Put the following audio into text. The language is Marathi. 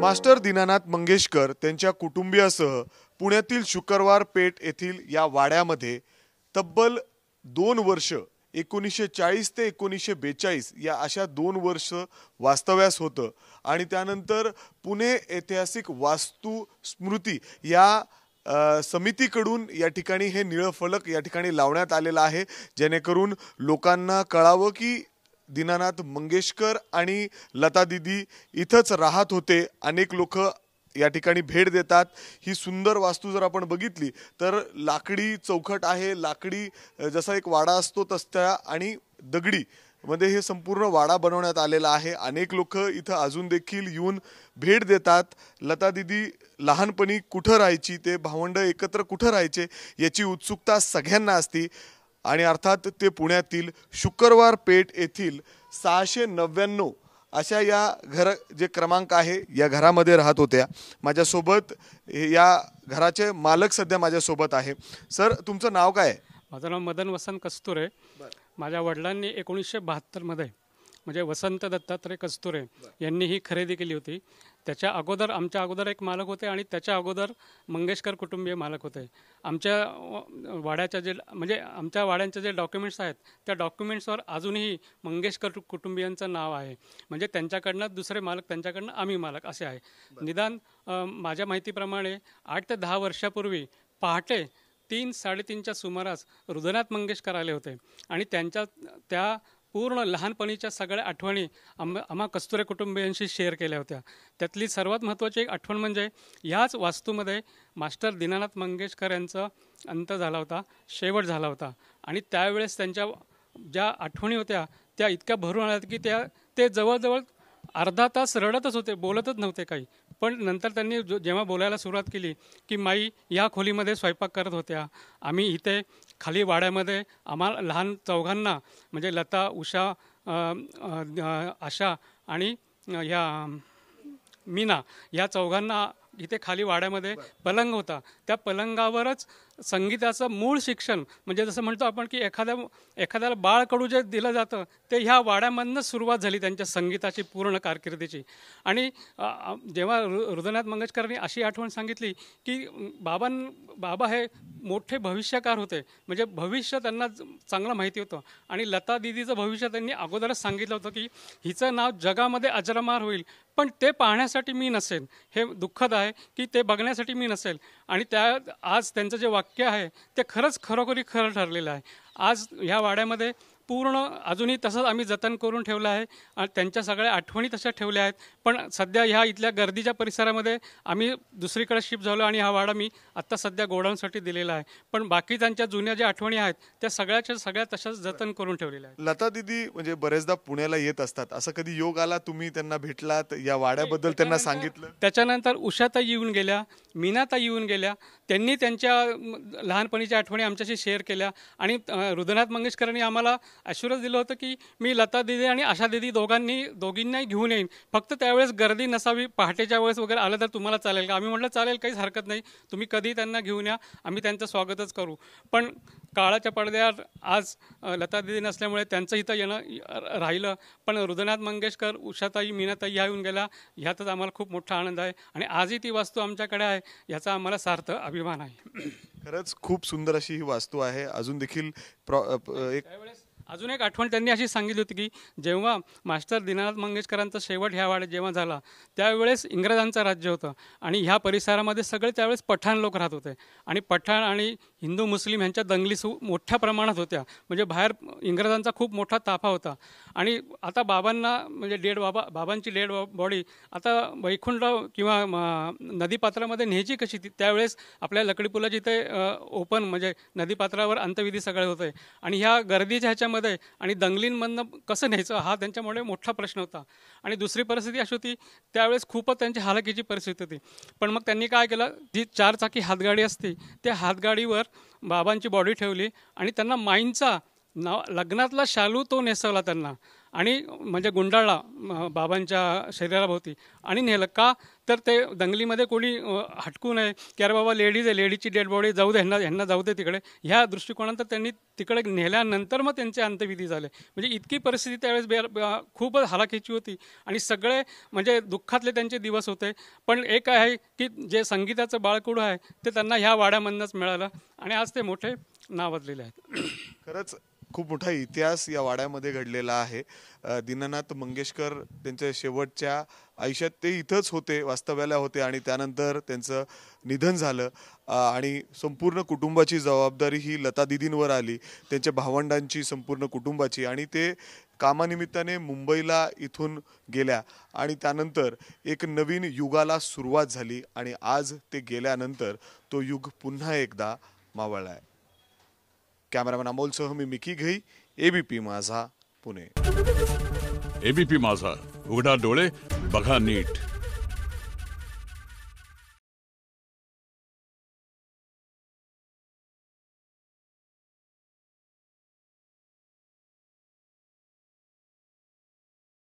मास्टर दीनानाथ मंगेशकर त्यांच्या कुटुंबियासह पुण्यातील शुक्रवार पेठ येथील या वाड्यामध्ये तब्बल दोन वर्ष एकोणीसशे चाळीस ते एकोणीसशे बेचाळीस या अशा दोन वर्ष वास्तव्यास होतं आणि त्यानंतर पुणे ऐतिहासिक वास्तू स्मृती या समितीकडून या ठिकाणी हे निळं फलक या ठिकाणी लावण्यात आलेलं आहे जेणेकरून लोकांना कळावं की दीनानाथ मंगेशकर आणि लता दिदी इथंच राहत होते अनेक लोक या ठिकाणी भेट देतात ही सुंदर वास्तू जर आपण बघितली तर लाकडी चौखट आहे लाकडी जसा एक वाडा असतो तस त्या आणि दगडी मध्ये हे संपूर्ण वाडा बनवण्यात आलेला आहे अनेक लोक इथं अजून देखील येऊन भेट देतात लता दिदी लहानपणी कुठं राहायची ते भावंड एकत्र कुठं राहायचे याची उत्सुकता सगळ्यांना असती आणि अर्थात ते पुण्यातील शुक्रवार पेठ येथील सहाशे नव्याण्णव अशा या घर जे क्रमांक आहे या घरामध्ये राहत होत्या माझ्यासोबत या घराचे मालक सध्या माझ्यासोबत आहे सर तुमचं नाव काय आहे माझं नाव मदन वसंत आहे माझ्या वडिलांनी एकोणीसशे बहात्तरमध्ये म्हणजे वसंत दत्तात्रय कस्तुरे यांनी ही खरेदी केली होती त्याच्या अगोदर आमच्या अगोदर एक मालक होते आणि त्याच्या अगोदर मंगेशकर कुटुंबीय मालक होते आमच्या वाड्याच्या जे म्हणजे आमच्या वाड्यांचे जे डॉक्युमेंट्स आहेत त्या डॉक्युमेंट्सवर अजूनही मंगेशकर कुटुंबियांचं नाव आहे म्हणजे त्यांच्याकडनं दुसरे मालक त्यांच्याकडनं आम्ही मालक असे आहे निदान माझ्या माहितीप्रमाणे आठ ते दहा वर्षापूर्वी पहाटे तीन साडेतीनच्या सुमारास हृदयनाथ मंगेशकर आले होते आणि त्यांच्या त्या पूर्ण लहानपणीच्या सगळ्या आठवणी आम आम्हा कस्तुरे कुटुंबियांशी शेअर केल्या होत्या त्यातली सर्वात महत्त्वाची एक आठवण म्हणजे ह्याच वास्तूमध्ये मास्टर दीनानाथ मंगेशकर यांचा अंत झाला होता शेवट झाला होता आणि त्यावेळेस त्यांच्या ज्या आठवणी होत्या त्या इतक्या भरून आल्या की त्या ते जवळजवळ अर्धा तास रडतच होते बोलतच नव्हते काही पण नंतर त्यांनी जेव्हा बोलायला सुरुवात केली की माई या खोलीमध्ये स्वयंपाक करत होत्या आम्ही इथे खाली वाड्यामध्ये आम्हाला लहान चौघांना म्हणजे लता उषा आशा आणि या मीना या चौघांना इथे खाली वाड्यामध्ये पलंग होता त्या पलंगावरच संगीताचं मूळ शिक्षण म्हणजे जसं म्हणतो आपण की एखाद्या एखाद्याला बाळकडू जे दिलं जातं ते ह्या वाड्यामधनं सुरुवात झाली त्यांच्या संगीताची पूर्ण कारकिर्दीची आणि जेव्हा हृदयनाथ मंगेशकरांनी अशी आठवण सांगितली की बाबां बाबा हे मोठे भविष्यकार होते म्हणजे भविष्य त्यांना चांगलं माहिती होतं आणि लता दिदीचं भविष्य त्यांनी अगोदरच सांगितलं होतं की हिचं नाव जगामध्ये अजरमार होईल पण ते पाहण्यासाठी मी नसेल हे दुःखद आहे की ते बघण्यासाठी मी नसेल आणि त्या आज त्यांचं जे वाक्य वाक्य आहे ते खरंच खरोखरी खरं ठरलेलं आहे आज ह्या वाड्यामध्ये पूर्ण अजूनही तसंच आम्ही जतन करून ठेवलं आहे आणि त्यांच्या सगळ्या आठवणी तशा ठेवल्या आहेत पण सध्या ह्या इथल्या गर्दीच्या परिसरामध्ये आम्ही दुसरीकडे शिफ्ट झालो आणि हा वाडा मी आत्ता सध्या गोडाऊनसाठी दिलेला आहे पण बाकी त्यांच्या जुन्या ज्या आठवणी आहेत त्या सगळ्याच्या सगळ्या तशाच जतन करून ठेवलेल्या आहेत लता दिदी म्हणजे बरेचदा पुण्याला येत असतात असं कधी योग आला तुम्ही त्यांना भेटलात या हो, वाड्याबद्दल त्यांना सांगितलं त्याच्यानंतर उषाता येऊन गेल्या मीनाता येऊन गेल्या त्यांनी त्यांच्या लहानपणीच्या आठवणी आमच्याशी शेअर केल्या आणि हृदयनाथ मंगेशकरांनी आम्हाला ॲश्युरन्स दिलं होतं की मी लता दिदी आणि आशा दिदी दोघांनी दोघींनाही घेऊन येईन फक्त त्यावेळेस गर्दी नसावी पहाटेच्या वेळेस वगैरे आलं तर तुम्हाला चालेल का आम्ही म्हटलं चालेल काहीच हरकत नाही तुम्ही कधी त्यांना घेऊन या आम्ही त्यांचं स्वागतच करू पण काळाच्या पडद्यात आज लता दिदी नसल्यामुळे त्यांचं इथं येणं राहिलं पण हृदयनाथ मंगेशकर उषाताई मीनाताई ह्या येऊन गेल्या ह्यातच आम्हाला खूप मोठा आनंद आहे आणि आजही ती वास्तू आमच्याकडे आहे ह्याचा आम्हाला सार्थ अभिमान आहे खरंच खूप सुंदर अशी ही वास्तू आहे अजून देखील प्रॉ एक अजून एक आठवण त्यांनी अशी सांगितली होती की जेव्हा मास्टर दीनानाथ मंगेशकरांचा शेवट ह्या वाड्यात जेव्हा झाला त्यावेळेस इंग्रजांचं राज्य होतं आणि ह्या परिसरामध्ये सगळे त्यावेळेस पठाण लोक राहत होते आणि पठाण आणि हिंदू मुस्लिम ह्यांच्या दंगली सु मोठ्या प्रमाणात होत्या म्हणजे बाहेर इंग्रजांचा खूप मोठा ताफा होता आणि आता बाबांना म्हणजे डेड बाबा बाबांची डेड बॉडी आता वैकुंठ किंवा नदीपात्रामध्ये न्यायची कशी ती त्यावेळेस आपल्या लकडी जिथे ओपन म्हणजे नदीपात्रावर अंत्यविधी सगळे होते आणि ह्या गर्दीच्या ह्याच्यामध्ये आणि दंगलींमधनं कसं न्यायचं हा त्यांच्यामुळे मोठा प्रश्न होता आणि दुसरी परिस्थिती अशी होती त्यावेळेस खूपच त्यांची हालाकीची परिस्थिती होती पण मग त्यांनी काय केलं जी चारचाकी हातगाडी असते त्या हातगाडीवर बाबांची बॉडी ठेवली आणि त्यांना माईंचा नाव लग्नातला शालू तो नेसवला त्यांना आणि म्हणजे गुंडाळला बाबांच्या शरीराभोवती आणि नेलं का तर ते दंगलीमध्ये कोणी हटकू नये की अरे बाबा लेडीज आहे लेडीजची डेड बॉडी जाऊ दे ह्यांना ह्यांना जाऊ दे तिकडे ह्या दृष्टिकोनानंतर त्यांनी तिकडे नेल्यानंतर मग त्यांचे अंत्यविधी झाले म्हणजे इतकी परिस्थिती त्यावेळेस बे खूपच हालाखीची होती आणि सगळे म्हणजे दुःखातले त्यांचे दिवस होते पण एक आहे की जे संगीताचं बाळकुडू आहे ते त्यांना ह्या वाड्यामधनंच मिळालं आणि आज ते मोठे नावाजलेले आहेत खरंच खूप मोठा इतिहास या वाड्यामध्ये घडलेला आहे दीनानाथ मंगेशकर त्यांच्या शेवटच्या आयुष्यात ते इथंच होते वास्तव्याला होते आणि त्यानंतर त्यांचं निधन झालं आणि संपूर्ण कुटुंबाची जबाबदारी ही लता दिदींवर आली त्यांच्या भावंडांची संपूर्ण कुटुंबाची आणि ते कामानिमित्ताने मुंबईला इथून गेल्या आणि त्यानंतर एक नवीन युगाला सुरुवात झाली आणि आज ते गेल्यानंतर तो युग पुन्हा एकदा मावळला आहे कॅमेरामॅन अमोलसह मी मिकी घई एबीपी माझा पुणे एबीपी माझा उघडा डोळे बघा नीट